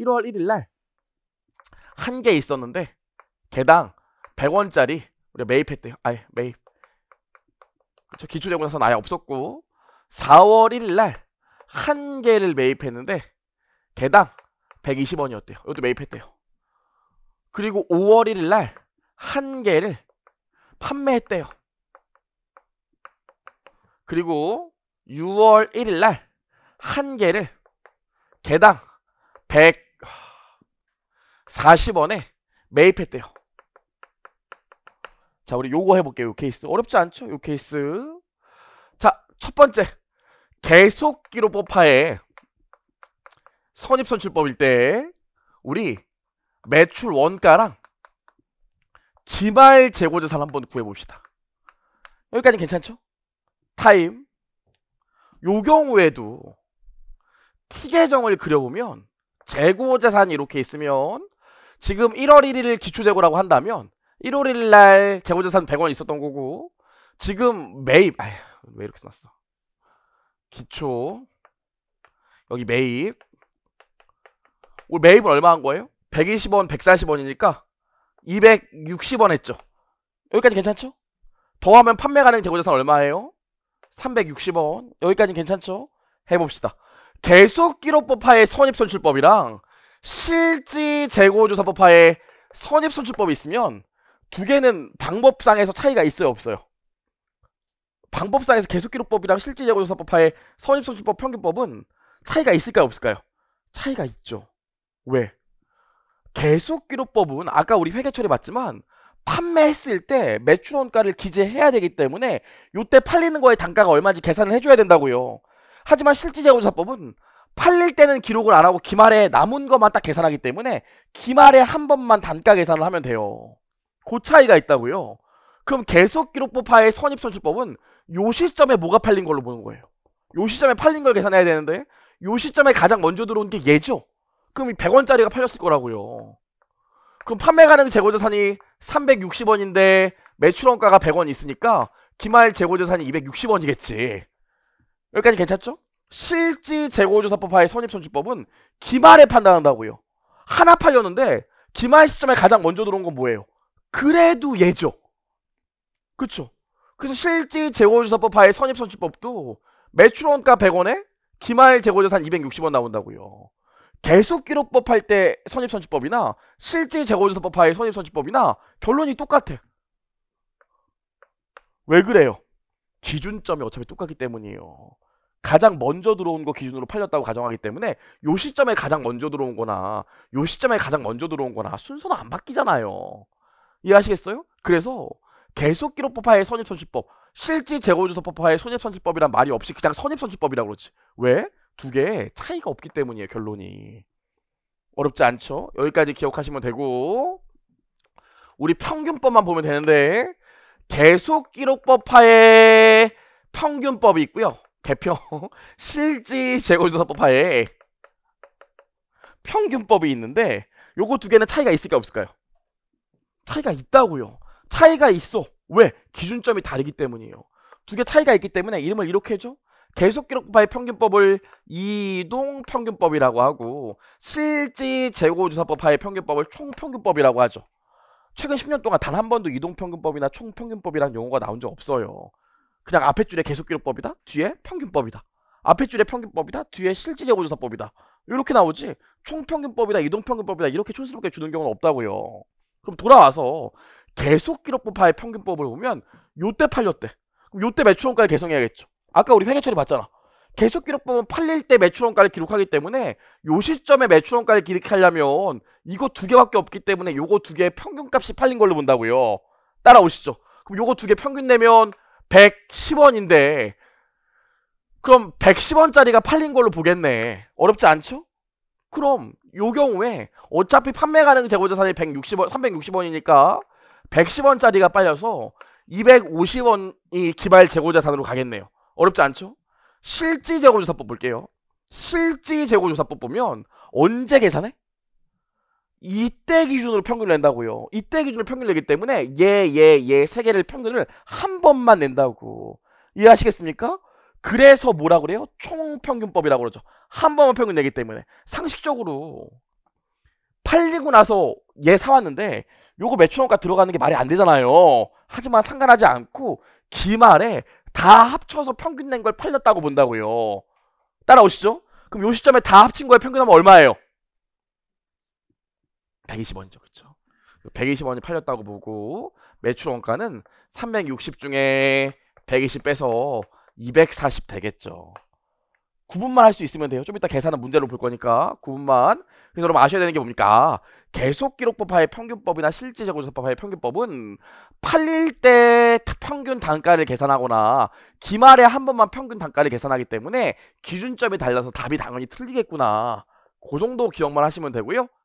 1월 1일 날 한 개 있었는데 개당 100원짜리 우리가 매입했대요. 아예 매입. 그쵸 기초되고 나서는 아예 없었고 4월 1일 날 한 개를 매입했는데 개당 120원이었대요. 이것도 매입했대요. 그리고 5월 1일 날 한 개를 판매했대요. 그리고 6월 1일 날 한 개를 개당 100 40원에 매입했대요. 자, 우리 요거 해볼게요. 요 케이스. 어렵지 않죠? 요 케이스. 자, 첫 번째. 계속 기록법화에 선입선출법일 때 우리 매출 원가랑 기말 재고 자산 한번 구해봅시다. 여기까지 괜찮죠? 타임. 요 경우에도 티 계정을 그려보면 재고 자산 이렇게 있으면 지금 1월 1일 기초재고라고 한다면 1월 1일 날 재고자산 100원 있었던 거고 지금 매입 아휴, 왜 이렇게 써놨어 기초 여기 매입 우리 매입은 얼마 한 거예요? 120원 140원이니까 260원 했죠 여기까지 괜찮죠? 더하면 판매 가능 재고자산 얼마예요? 360원 여기까지 괜찮죠? 해봅시다 계속 기록법하에선입손출법이랑 실지 재고조사법화에 선입선출법이 있으면 두 개는 방법상에서 차이가 있어요 없어요? 방법상에서 계속기록법이랑 실지재고조사법하에 선입선출법 평균법은 차이가 있을까요 없을까요? 차이가 있죠. 왜? 계속기록법은 아까 우리 회계처리 봤지만 판매했을 때 매출 원가를 기재해야 되기 때문에 요때 팔리는 거에 단가가 얼마인지 계산을 해줘야 된다고요. 하지만 실지재고조사법은 팔릴 때는 기록을 안 하고 기말에 남은 것만 딱 계산하기 때문에 기말에 한 번만 단가 계산을 하면 돼요. 그 차이가 있다고요. 그럼 계속 기록법파의 선입선출법은 요 시점에 뭐가 팔린 걸로 보는 거예요. 요 시점에 팔린 걸 계산해야 되는데 요 시점에 가장 먼저 들어온 게 얘죠. 그럼 이 100원짜리가 팔렸을 거라고요. 그럼 판매 가능 재고자산이 360원인데 매출원가가 100원 있으니까 기말 재고자산이 260원이겠지. 여기까지 괜찮죠? 실지 재고조사법화의 선입선출법은 기말에 판단한다고요. 하나 팔렸는데 기말 시점에 가장 먼저 들어온 건 뭐예요? 그래도 예죠. 그쵸? 그래서 실지 재고조사법화의 선입선출법도 매출원가 100원에 기말 재고조사한 260원 나온다고요. 계속기록법 할 때 선입선출법이나 실지 재고조사법 화의 선입선출법이나 결론이 똑같아. 왜 그래요? 기준점이 어차피 똑같기 때문이에요. 가장 먼저 들어온 거 기준으로 팔렸다고 가정하기 때문에 요 시점에 가장 먼저 들어온 거나 요 시점에 가장 먼저 들어온 거나 순서는 안 바뀌잖아요. 이해하시겠어요? 그래서 계속 기록법화의 선입선식법 실지 재고조소법화의선입선식법이란 말이 없이 그냥 선입선식법이라고 그러지. 왜? 두개의 차이가 없기 때문이에요. 결론이. 어렵지 않죠? 여기까지 기억하시면 되고 우리 평균법만 보면 되는데 계속 기록법화의 평균법이 있고요. 대표 실지 재고조사법하에 평균법이 있는데 요거 두 개는 차이가 있을까 요 없을까요? 차이가 있다고요. 차이가 있어. 왜? 기준점이 다르기 때문이에요. 두 개 차이가 있기 때문에 이름을 이렇게 해줘. 계속 기록법의 평균법을 이동 평균법이라고 하고 실지 재고조사법하의 평균법을 총평균법이라고 하죠. 최근 10년 동안 단 한 번도 이동 평균법이나 총평균법이란 용어가 나온 적 없어요. 그냥 앞에 줄에 계속기록법이다 뒤에 평균법이다 앞에 줄에 평균법이다 뒤에 실질예고조사법이다 이렇게 나오지 총평균법이다 이동평균법이다 이렇게 촌스럽게 주는 경우는 없다고요 그럼 돌아와서 계속기록법파의 평균법을 보면 요때 팔렸대 그럼 요때 매출원가를 계성해야겠죠 아까 우리 회계 처리 봤잖아 계속 기록법은 팔릴 때 매출원가를 기록하기 때문에 요 시점에 매출원가를 기록하려면 이거 두 개밖에 없기 때문에 요거 두 개의 평균값이 팔린 걸로 본다고요 따라오시죠 그럼 요거 두 개 평균 내면 110원인데 그럼 110원짜리가 팔린 걸로 보겠네. 어렵지 않죠? 그럼 요 경우에 어차피 판매 가능 재고자산이 160원, 360원이니까 110원짜리가 빨려서 250원이 기발 재고자산으로 가겠네요. 어렵지 않죠? 실지 재고조사법 볼게요. 실지 재고조사법 보면 언제 계산해? 이때 기준으로 평균을 낸다고요. 이때 기준으로 평균을 내기 때문에 예, 예, 예세 개를 평균을 한 번만 낸다고. 이해하시겠습니까? 그래서 뭐라 그래요? 총평균법이라고 그러죠. 한 번만 평균 내기 때문에. 상식적으로 팔리고 나서 얘 예 사왔는데 요거 매출 원가 들어가는 게 말이 안 되잖아요. 하지만 상관하지 않고 기말에 다 합쳐서 평균 낸 걸 팔렸다고 본다고요. 따라오시죠? 그럼 요 시점에 다 합친 거에 평균하면 얼마예요? 120원이죠. 그렇죠? 120원이 팔렸다고 보고 매출 원가는 360 중에 120 빼서 240 되겠죠. 구분만 할 수 있으면 돼요. 좀 이따 계산은 문제로 볼 거니까 구분만. 그래서 여러분 아셔야 되는 게 뭡니까? 계속 기록법화의 평균법이나 실질적 조사법화의 평균법은 팔릴 때 평균 단가를 계산하거나 기말에 한 번만 평균 단가를 계산하기 때문에 기준점이 달라서 답이 당연히 틀리겠구나. 그 정도 기억만 하시면 되고요.